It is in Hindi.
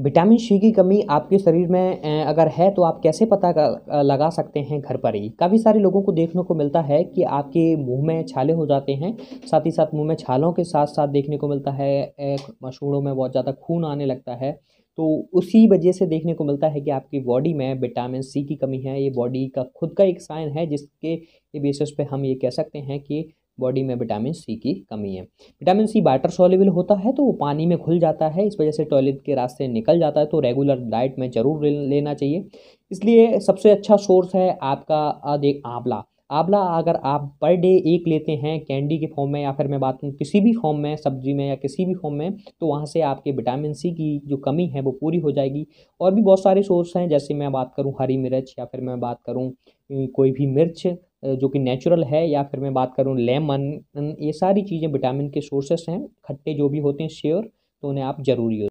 विटामिन सी की कमी आपके शरीर में अगर है तो आप कैसे पता लगा सकते हैं घर पर ही काफ़ी सारे लोगों को देखने को मिलता है कि आपके मुंह में छाले हो जाते हैं साथ ही साथ मुंह में छालों के साथ साथ देखने को मिलता है मशूड़ों में बहुत ज़्यादा खून आने लगता है तो उसी वजह से देखने को मिलता है कि आपकी बॉडी में विटामिन सी की कमी है ये बॉडी का खुद का एक साइन है जिसके बेसिस पे हम ये कह सकते हैं कि बॉडी में विटामिन सी की कमी है विटामिन सी वाटर सॉल्युबल होता है तो वो पानी में घुल जाता है इस वजह से टॉयलेट के रास्ते निकल जाता है तो रेगुलर डाइट में ज़रूर लेना चाहिए इसलिए सबसे अच्छा सोर्स है आपका अधिक आंवला आंवला अगर आप पर डे एक लेते हैं कैंडी के फॉर्म में या फिर मैं बात करूँ किसी भी फॉर्म में सब्जी में या किसी भी फॉर्म में तो वहाँ से आपके विटामिन सी की जो कमी है वो पूरी हो जाएगी और भी बहुत सारे सोर्स हैं जैसे मैं बात करूँ हरी मिर्च या फिर मैं बात करूँ कोई भी मिर्च जो कि नेचुरल है या फिर मैं बात करूँ लेमन ये सारी चीज़ें विटामिन के सोर्सेस हैं खट्टे जो भी होते हैं श्योर तो उन्हें आप जरूरी